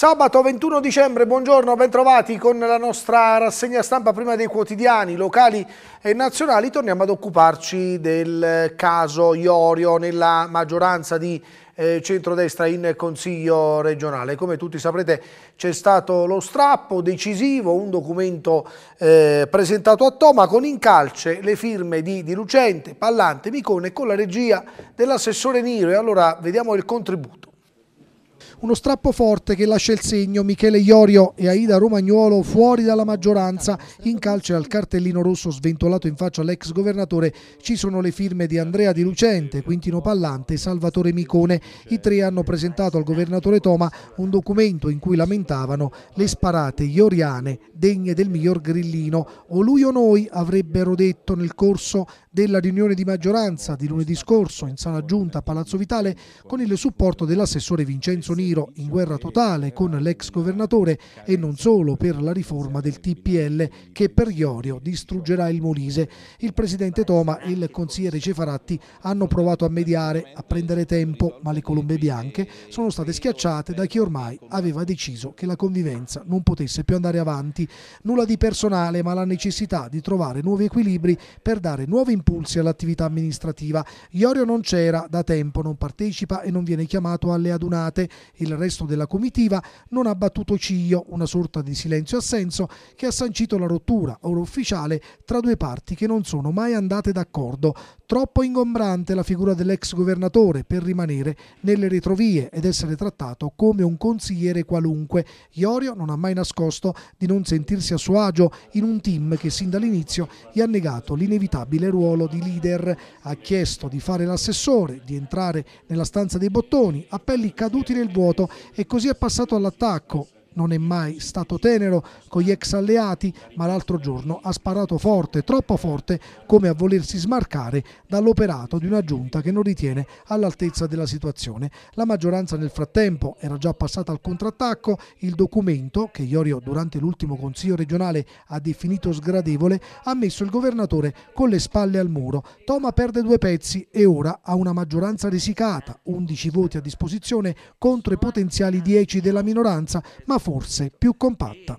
Sabato 21 dicembre, buongiorno, bentrovati con la nostra rassegna stampa prima dei quotidiani locali e nazionali. Torniamo ad occuparci del caso Iorio nella maggioranza di eh, centrodestra in Consiglio regionale. Come tutti saprete c'è stato lo strappo decisivo, un documento eh, presentato a Toma con in calce le firme di Di Lucente, Pallante, Micone con la regia dell'assessore Niro. E allora vediamo il contributo. Uno strappo forte che lascia il segno Michele Iorio e Aida Romagnuolo fuori dalla maggioranza. In calce al cartellino rosso sventolato in faccia all'ex governatore ci sono le firme di Andrea Di Lucente, Quintino Pallante e Salvatore Micone. I tre hanno presentato al governatore Toma un documento in cui lamentavano le sparate ioriane degne del miglior grillino. O lui o noi avrebbero detto nel corso della riunione di maggioranza di lunedì scorso in sala giunta a Palazzo Vitale con il supporto dell'assessore Vincenzo Nino Cairo in guerra totale con l'ex governatore e non solo per la riforma del TPL che per Iorio distruggerà il Molise. Il presidente Toma e il consigliere Cefaratti hanno provato a mediare, a prendere tempo, ma le colombe bianche sono state schiacciate da chi ormai aveva deciso che la convivenza non potesse più andare avanti. Nulla di personale, ma la necessità di trovare nuovi equilibri per dare nuovi impulsi all'attività amministrativa. Iorio non c'era da tempo, non partecipa e non viene chiamato alle adunate. Il resto della comitiva non ha battuto ciglio, una sorta di silenzio assenso che ha sancito la rottura, ora ufficiale, tra due parti che non sono mai andate d'accordo Troppo ingombrante la figura dell'ex governatore per rimanere nelle retrovie ed essere trattato come un consigliere qualunque. Iorio non ha mai nascosto di non sentirsi a suo agio in un team che sin dall'inizio gli ha negato l'inevitabile ruolo di leader. Ha chiesto di fare l'assessore, di entrare nella stanza dei bottoni, appelli caduti nel vuoto e così è passato all'attacco non è mai stato tenero con gli ex alleati, ma l'altro giorno ha sparato forte, troppo forte, come a volersi smarcare dall'operato di una giunta che non ritiene all'altezza della situazione. La maggioranza nel frattempo era già passata al contrattacco, il documento, che Iorio durante l'ultimo Consiglio regionale ha definito sgradevole, ha messo il governatore con le spalle al muro. Toma perde due pezzi e ora ha una maggioranza risicata, 11 voti a disposizione contro i potenziali 10 della minoranza, ma forse più compatta.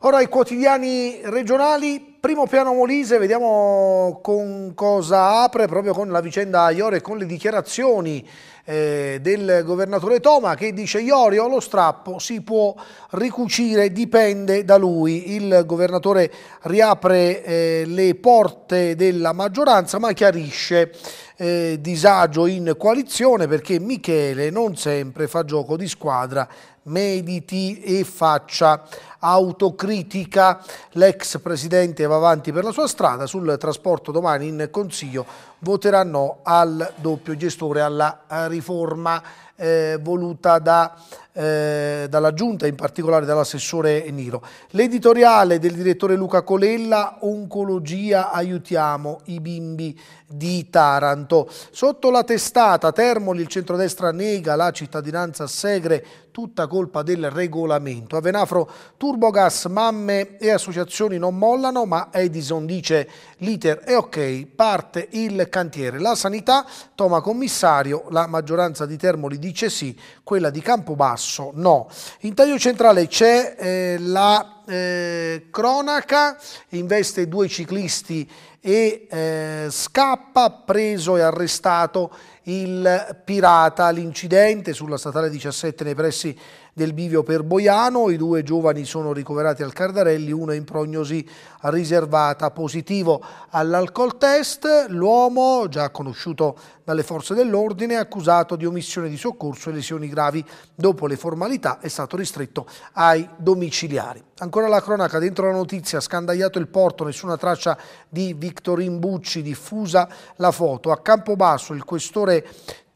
Ora i quotidiani regionali primo piano Molise, vediamo con cosa apre proprio con la vicenda Iorio e con le dichiarazioni eh, del governatore Toma che dice Iorio lo strappo si può ricucire, dipende da lui. Il governatore riapre eh, le porte della maggioranza ma chiarisce eh, disagio in coalizione perché Michele non sempre fa gioco di squadra, mediti e faccia autocritica. L'ex presidente va avanti per la sua strada. Sul trasporto domani in Consiglio voterà no al doppio gestore, alla riforma eh, voluta da eh, dalla giunta, in particolare dall'assessore Niro. L'editoriale del direttore Luca Colella, Oncologia aiutiamo i bimbi di Taranto. Sotto la testata Termoli il centrodestra nega la cittadinanza Segre, tutta colpa del regolamento. A Venafro Turbogas, mamme e associazioni non mollano, ma Edison dice l'iter è ok, parte il cantiere. La sanità, Toma commissario, la maggioranza di Termoli dice sì, quella di Campobasso basso, no. In taglio centrale c'è eh, la eh, cronaca, investe due ciclisti e eh, scappa, preso e arrestato il pirata. L'incidente sulla statale 17 nei pressi del bivio per Boiano, i due giovani sono ricoverati al Cardarelli, uno in prognosi riservata, positivo all'alcol test, l'uomo già conosciuto dalle forze dell'ordine è accusato di omissione di soccorso e lesioni gravi. Dopo le formalità è stato ristretto ai domiciliari. Ancora la cronaca, dentro la notizia, scandagliato il porto, nessuna traccia di Victorin Bucci, diffusa la foto. A Campobasso il questore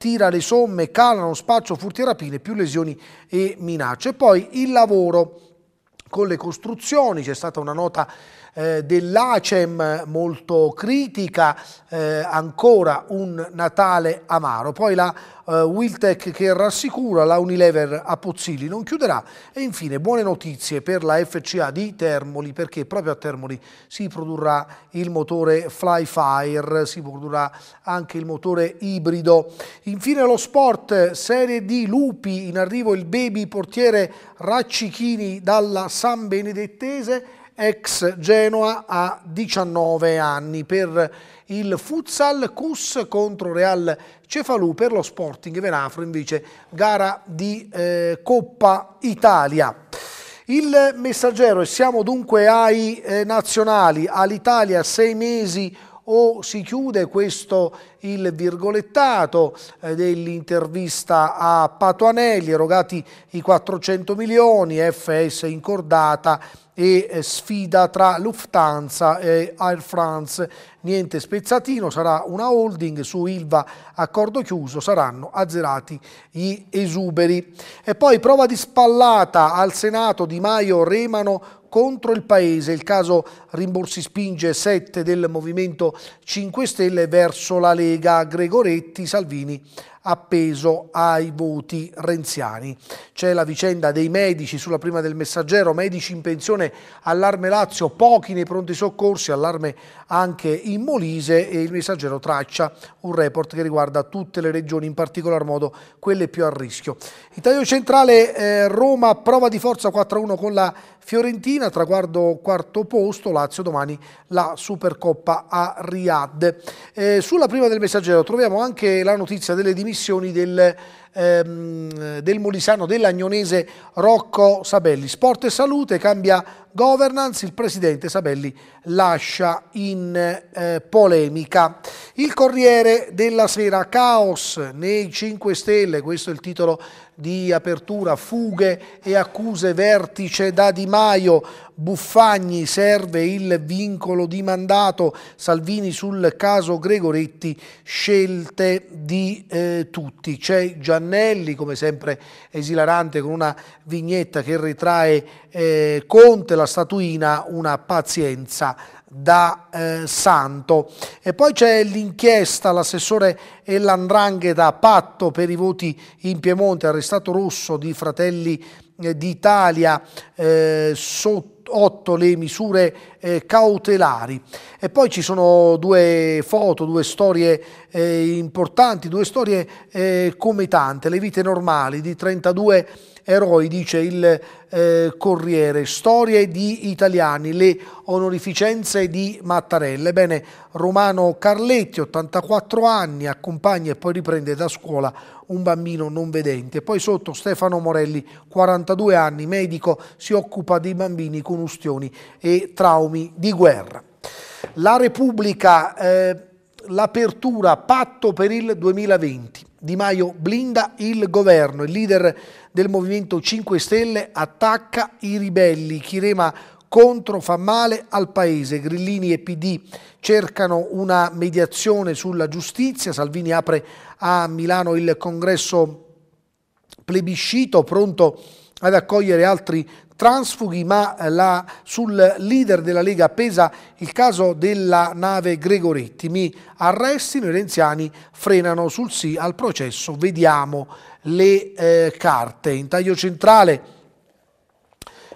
tira le somme, calano, spaccio, furti e rapine, più lesioni e minacce. poi il lavoro con le costruzioni, c'è stata una nota eh, dell'ACEM molto critica, eh, ancora un Natale amaro. Poi la eh, Wiltec che rassicura, la Unilever a Pozzilli non chiuderà e infine buone notizie per la FCA di Termoli perché proprio a Termoli si produrrà il motore Flyfire, si produrrà anche il motore ibrido. Infine lo sport, serie di lupi, in arrivo il baby portiere Raccichini dalla San Benedettese ex Genoa a 19 anni per il futsal Cus contro Real Cefalù per lo Sporting Venafro invece gara di eh, Coppa Italia. Il messaggero e siamo dunque ai eh, nazionali, all'Italia sei mesi o si chiude questo il virgolettato eh, dell'intervista a Patuanelli, erogati i 400 milioni, FS incordata e eh, sfida tra Lufthansa e Air France. Niente spezzatino, sarà una holding su Ilva accordo chiuso, saranno azzerati gli esuberi. E poi prova di spallata al Senato di Maio Remano contro il Paese. Il caso rimborsi spinge 7 del Movimento 5 Stelle verso la Lega. Lega, Gregoretti, Salvini appeso ai voti renziani. C'è la vicenda dei medici sulla prima del messaggero, medici in pensione, allarme Lazio, pochi nei pronti soccorsi, allarme anche in Molise e il messaggero traccia un report che riguarda tutte le regioni, in particolar modo quelle più a rischio. Italia centrale eh, Roma prova di forza 4-1 con la Fiorentina, traguardo quarto posto, Lazio domani la Supercoppa a Riyadh. Eh, sulla prima del messaggero troviamo anche la notizia delle dimissioni del ehm, del Molisano dell'Agnonese Rocco Sabelli. Sport e salute, cambia governance, il presidente Sabelli lascia in eh, polemica. Il Corriere della Sera, caos nei 5 Stelle, questo è il titolo di apertura, fughe e accuse vertice da Di Maio, Buffagni serve il vincolo di mandato, Salvini sul caso Gregoretti, scelte di eh, tutti. C'è Giannelli, come sempre esilarante, con una vignetta che ritrae eh, Conte, la statuina, una pazienza da eh, santo. E poi c'è l'inchiesta, l'assessore Ellandrangheta, patto per i voti in Piemonte, arrestato rosso di Fratelli eh, d'Italia eh, sotto 8 le misure eh, cautelari. E poi ci sono due foto, due storie eh, importanti, due storie eh, come tante, le vite normali di 32 eroi, dice il eh, Corriere, storie di italiani, le onorificenze di Mattarella. Ebbene, Romano Carletti, 84 anni, accompagna e poi riprende da scuola un bambino non vedente. Poi sotto Stefano Morelli, 42 anni, medico, si occupa dei bambini con ustioni e traumi di guerra. La Repubblica, eh, l'apertura, patto per il 2020. Di Maio blinda il governo, il leader del Movimento 5 Stelle attacca i ribelli, chi rema contro fa male al paese, Grillini e PD cercano una mediazione sulla giustizia, Salvini apre a Milano il congresso plebiscito pronto ad accogliere altri transfughi, ma eh, la, sul leader della Lega pesa il caso della nave Gregoretti. Mi arrestino, i renziani frenano sul sì al processo. Vediamo le eh, carte. In taglio centrale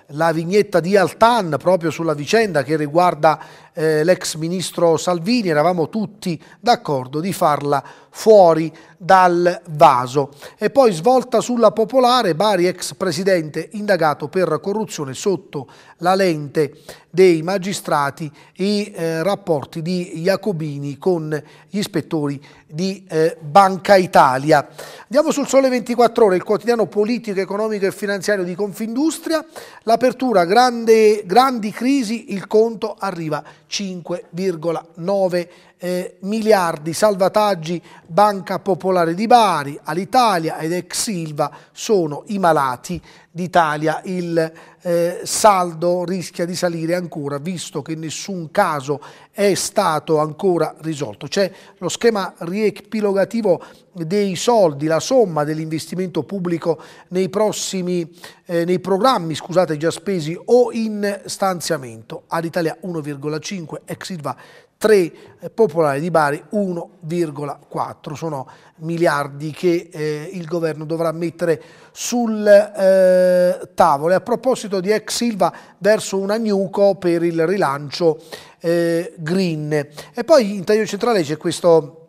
la vignetta di Altan proprio sulla vicenda che riguarda eh, l'ex ministro Salvini, eravamo tutti d'accordo di farla fuori dal vaso. E poi svolta sulla popolare, Bari ex presidente indagato per corruzione sotto la lente dei magistrati i eh, rapporti di Jacobini con gli ispettori di eh, Banca Italia. Andiamo sul Sole 24 Ore, il quotidiano politico, economico e finanziario di Confindustria. L'apertura, grande, grandi crisi, il conto arriva 5,9 eh, miliardi salvataggi Banca Popolare di Bari, all'Italia ed ex Silva sono i malati d'Italia. Il eh, saldo rischia di salire ancora visto che nessun caso è stato ancora risolto. C'è lo schema riepilogativo dei soldi, la somma dell'investimento pubblico nei prossimi eh, nei programmi, scusate, già spesi o in stanziamento. All'Italia 1,5 ex Silva 3 eh, popolari di Bari 1,4 sono miliardi che eh, il governo dovrà mettere sul eh, tavolo e a proposito di ex Silva verso un agnuco per il rilancio eh, green e poi in taglio centrale c'è questo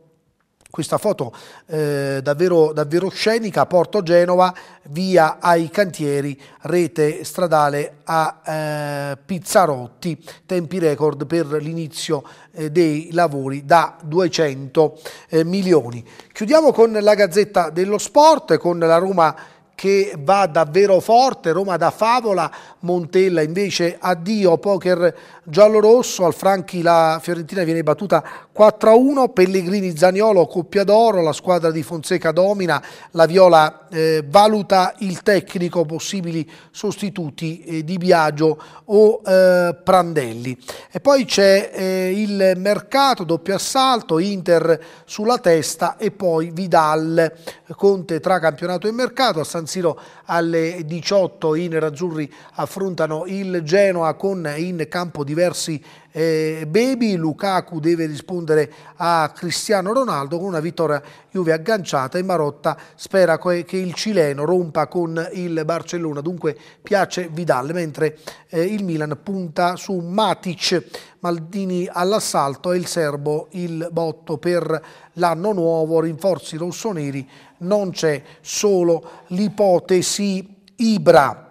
questa foto eh, davvero, davvero scenica, Porto Genova, via ai cantieri, rete stradale a eh, Pizzarotti, tempi record per l'inizio eh, dei lavori da 200 eh, milioni. Chiudiamo con la Gazzetta dello Sport, con la Roma che va davvero forte, Roma da favola, Montella invece addio, poker giallo-rosso, al Franchi la Fiorentina viene battuta 4-1, Pellegrini Zaniolo coppia d'oro, la squadra di Fonseca domina, la Viola eh, valuta il tecnico, possibili sostituti eh, di Biagio o eh, Prandelli. E poi c'è eh, il mercato, doppio assalto, Inter sulla testa e poi Vidal, Conte tra campionato e mercato, a San San Siro alle 18 i nerazzurri affrontano il Genoa con in campo diversi eh, Baby, Lukaku deve rispondere a Cristiano Ronaldo con una vittoria Juve agganciata e Marotta spera che il cileno rompa con il Barcellona, dunque piace Vidal, mentre eh, il Milan punta su Matic, Maldini all'assalto e il serbo il botto per l'anno nuovo, rinforzi rossoneri, non c'è solo l'ipotesi Ibra.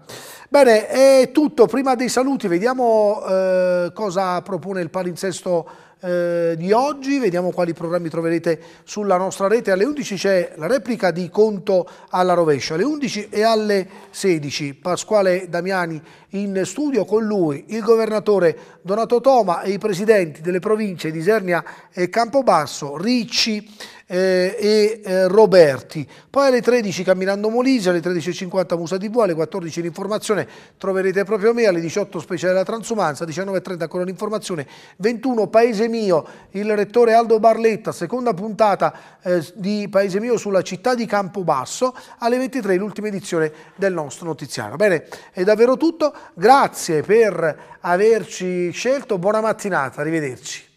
Bene, è tutto. Prima dei saluti vediamo eh, cosa propone il palinsesto eh, di oggi, vediamo quali programmi troverete sulla nostra rete. Alle 11 c'è la replica di Conto alla rovescia, alle 11 e alle 16 Pasquale Damiani in studio con lui il governatore Donato Toma e i presidenti delle province di Isernia e Campobasso, Ricci eh, e eh, Roberti. Poi alle 13 camminando Molise, alle 13.50 Musa di Buo, alle 14 l'informazione troverete proprio me, alle 18 speciale la transumanza, 19.30 ancora l'informazione, 21 Paese Mio, il rettore Aldo Barletta, seconda puntata eh, di Paese Mio sulla città di Campobasso, alle 23 l'ultima edizione del nostro notiziario. Bene, è davvero tutto, grazie per averci scelto, buona mattinata, arrivederci.